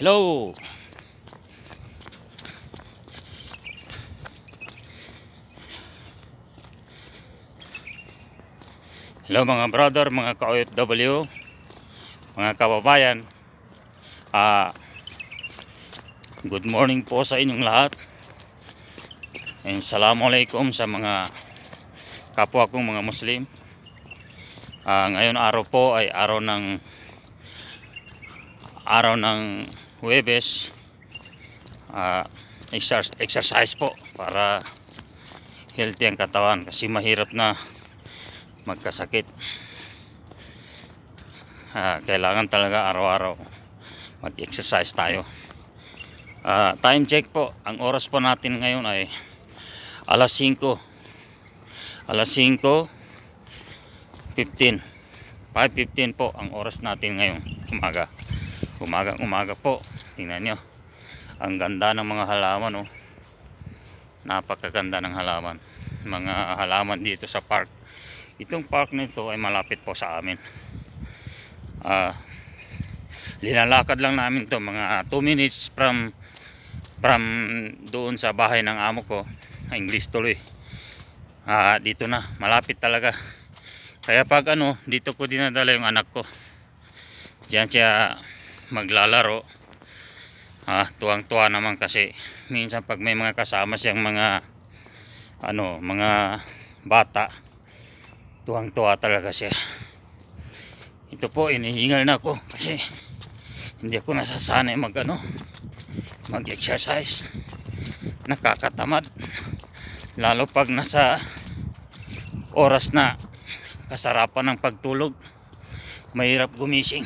Hello! Hello mga brother, mga ka-OFW, mga kababayan. Uh, good morning po sa inyong lahat. And salamualaikum sa mga kapwa kong mga Muslim. Uh, ah, ngayon araw po ay araw ng araw ng Huwebes uh, exer exercise po para healthy ang katawan kasi mahirap na magkasakit uh, kailangan talaga araw-araw mag-exercise tayo uh, time check po ang oras po natin ngayon ay alas 5 alas 5 15 5.15 po ang oras natin ngayon umaga umaga umaga po Tingnan nyo. Ang ganda ng mga halaman oh. Napakaganda ng halaman. Mga halaman dito sa park. Itong park nito ay malapit po sa amin. Ah, uh, linalakad lang namin to mga 2 minutes from from doon sa bahay ng amo ko. English tuloy. Ah, uh, dito na. Malapit talaga. Kaya pag ano, dito ko dinadala yung anak ko. Diyan siya maglalaro ah, tuwang-tuwa naman kasi minsan pag may mga kasama siyang mga ano, mga bata tuwang-tuwa talaga siya ito po inihingal na ako kasi hindi ako nasasanay mag ano mag exercise nakakatamad lalo pag nasa oras na kasarapan ng pagtulog mahirap gumising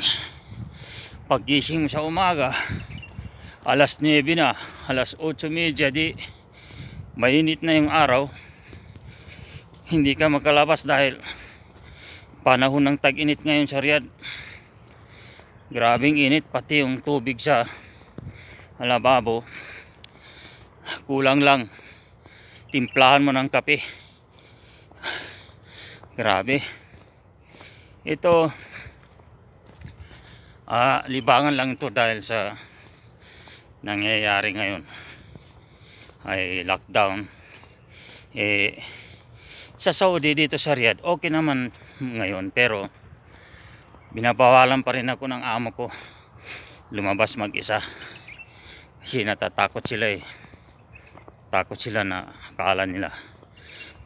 pag gising sa umaga alas 9 na alas 8.30 di mainit na yung araw hindi ka makalabas dahil panahon ng tag-init ngayon sa Riyadh grabing init pati yung tubig sa lababo kulang lang timplahan mo ng kape grabe ito ah, libangan lang ito dahil sa nangyayari ngayon ay lockdown eh sa Saudi dito sa Riyadh okay naman ngayon pero binabawalan pa rin ako ng amo ko lumabas mag isa kasi natatakot sila eh takot sila na akala nila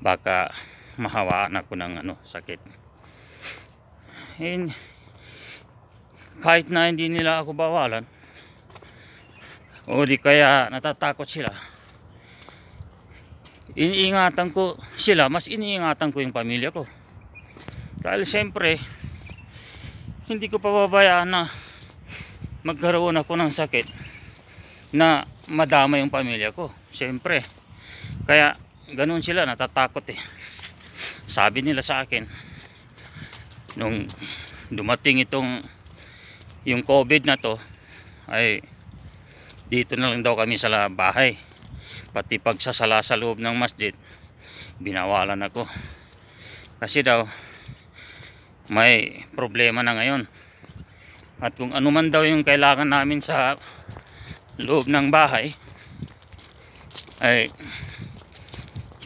baka mahawaan ako ng ano sakit And, kahit na hindi nila ako bawalan o di kaya natatakot sila iniingatan ko sila mas iniingatan ko yung pamilya ko dahil siyempre hindi ko pababayaan na magkaroon ako ng sakit na madama yung pamilya ko siyempre kaya ganun sila natatakot eh sabi nila sa akin nung dumating itong yung covid na to ay dito na lang daw kami sa bahay pati pagsasala sa loob ng masjid binawalan ako kasi daw may problema na ngayon at kung ano man daw yung kailangan namin sa loob ng bahay ay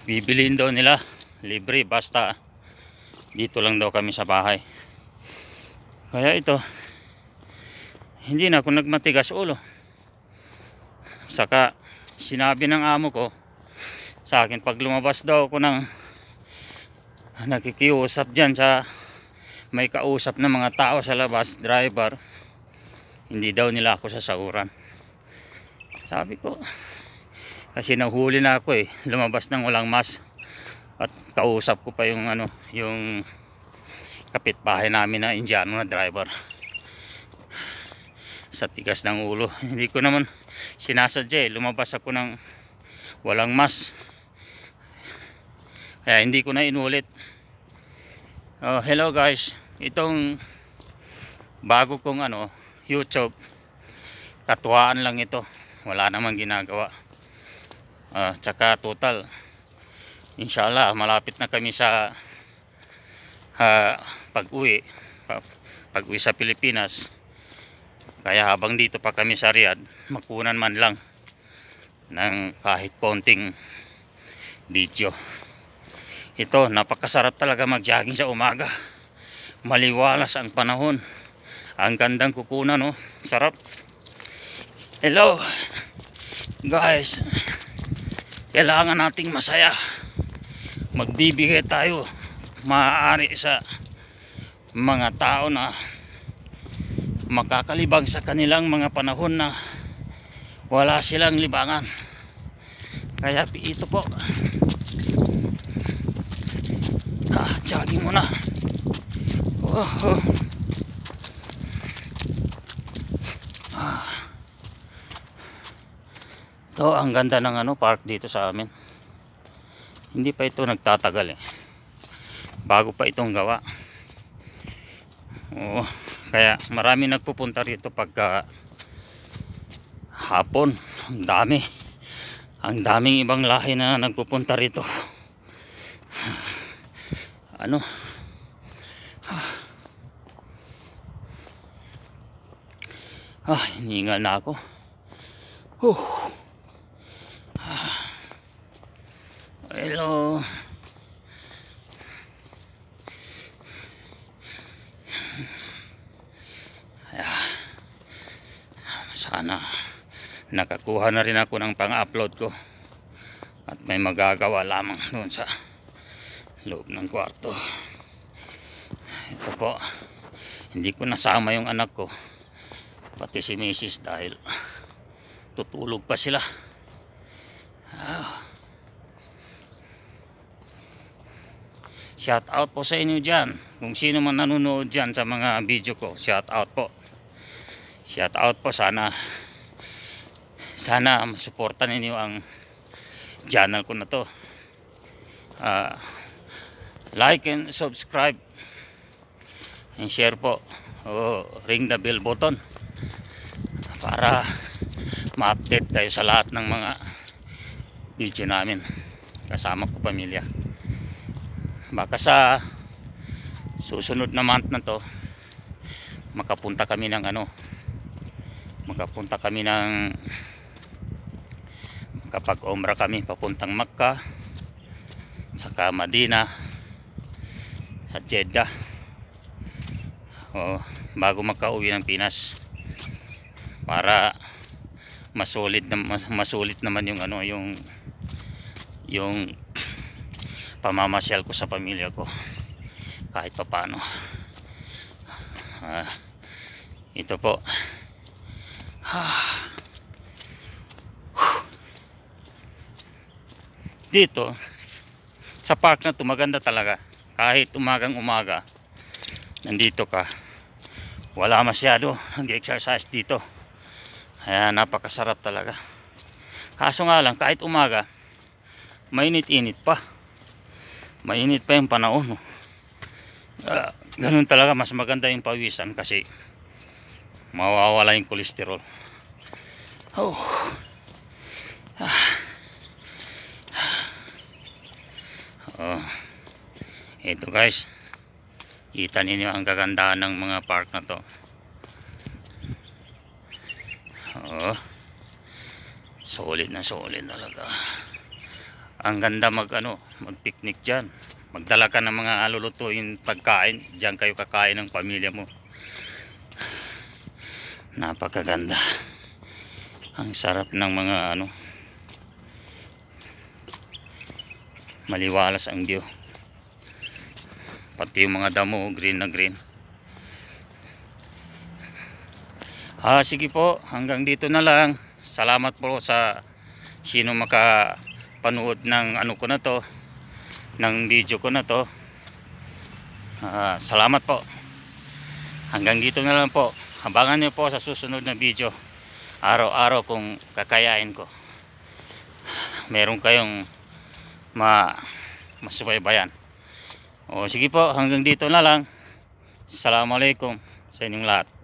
bibiliin daw nila libre basta dito lang daw kami sa bahay kaya ito hindi na ako nagmatigas ulo saka sinabi ng amo ko sa akin pag lumabas daw ako ng nakikiusap dyan sa may kausap ng mga tao sa labas driver hindi daw nila ako sasaguran sabi ko kasi nahuli na ako eh lumabas nang walang mas at kausap ko pa yung ano yung kapitbahay namin na indiano na driver sa tigas ng ulo hindi ko naman sinasadya eh. Lumabas ako ng walang mas. Kaya hindi ko na inulit. Oh, hello guys. Itong bago kong ano, YouTube. Katuwaan lang ito. Wala namang ginagawa. Uh, tsaka total. Inshallah, malapit na kami sa uh, pag-uwi. Pag-uwi sa Pilipinas kaya habang dito pa kami sa Riyadh, makunan man lang ng kahit konting video. Ito, napakasarap talaga mag-jogging sa umaga. Maliwalas ang panahon. Ang gandang kukunan, no? Sarap. Hello, guys. Kailangan nating masaya. Magbibigay tayo maaari sa mga tao na makakalibang sa kanilang mga panahon na wala silang libangan kaya ito po ah, jogging muna oh, oh. Ah. ito ang ganda ng ano park dito sa amin hindi pa ito nagtatagal eh bago pa itong gawa oh kaya marami nagpupunta rito pagka ah, hapon ang dami ang daming ibang lahi na nagpupunta rito ano ah, ah hiningal na ako huh. ah. hello sana nakakuha na rin ako ng pang-upload ko at may magagawa lamang doon sa loob ng kwarto ito po hindi ko nasama yung anak ko pati si misis dahil tutulog pa sila ah. shout out po sa inyo dyan kung sino man nanonood dyan sa mga video ko shout out po shout out po sana sana masuportan ninyo ang channel ko na to uh, like and subscribe and share po oh, ring the bell button para ma-update tayo sa lahat ng mga video namin kasama ko pamilya baka sa susunod na month na to makapunta kami ng ano makapunta kami ng kapag umra kami papuntang Makkah saka Madina sa Jeddah o, bago makauwi ng Pinas para masulit na masulit naman yung ano yung yung pamamasyal ko sa pamilya ko kahit papaano uh, ito po dito sa park na to maganda talaga kahit umagang umaga nandito ka wala masyado ang exercise dito kaya napakasarap talaga kaso nga lang kahit umaga mainit-init pa mainit pa yung panahon uh, ganun talaga mas maganda yung pawisan kasi mawawala yung kolesterol oh ah. ah. oh ito guys kita ninyo ang kagandahan ng mga park na to oh solid na solid talaga ang ganda magano, ano mag picnic dyan magdala ka ng mga alulutuin pagkain diyan kayo kakain ng pamilya mo napakaganda ang sarap ng mga ano maliwalas ang view pati yung mga damo green na green ah sige po hanggang dito na lang salamat po sa sino makapanood ng ano ko na to ng video ko na to ah, salamat po hanggang dito na lang po abangan nyo po sa susunod na video araw-araw kung kakayain ko meron kayong ma masubaybayan o sige po hanggang dito na lang Assalamualaikum sa inyong lahat